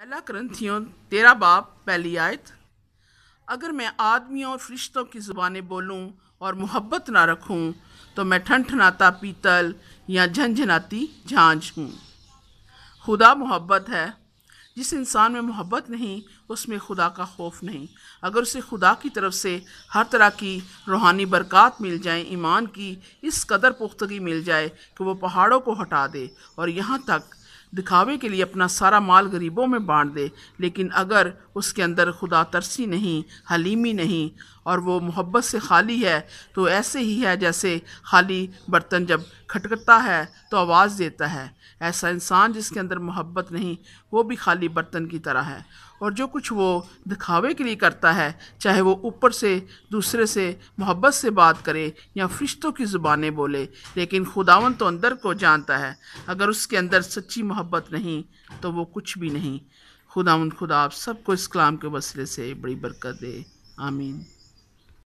पहला ग्रंथियों तेरा बाप पहली आयत अगर मैं आदमियों और फरिश्तों की ज़ुबानें बोलूँ और मोहब्बत ना रखूँ तो मैं ठनठनाता पीतल या झंझनाती झांझ हूँ खुदा मोहब्बत है जिस इंसान में मोहब्बत नहीं उसमें खुदा का खौफ नहीं अगर उसे खुदा की तरफ से हर तरह की रूहानी बरक़ात मिल जाए ईमान की इस कदर पुख्तगी मिल जाए कि वो पहाड़ों को हटा दे और यहाँ तक दिखावे के लिए अपना सारा माल गरीबों में बांट दे लेकिन अगर उसके अंदर खुदा तरसी नहीं हलीमी नहीं और वो मोहब्बत से खाली है तो ऐसे ही है जैसे खाली बर्तन जब खटकता है तो आवाज़ देता है ऐसा इंसान जिसके अंदर मोहब्बत नहीं वो भी खाली बर्तन की तरह है और जो कुछ वो दिखावे के लिए करता है चाहे वो ऊपर से दूसरे से मोहब्बत से बात करे या फरिश्तों की ज़ुबानें बोले लेकिन खुदावन तो अंदर को जानता है अगर उसके अंदर सच्ची मोहब्बत नहीं तो वो कुछ भी नहीं खुदावन खुदा आप सबको इस कलाम के वसले से बड़ी बरकत दे आमीन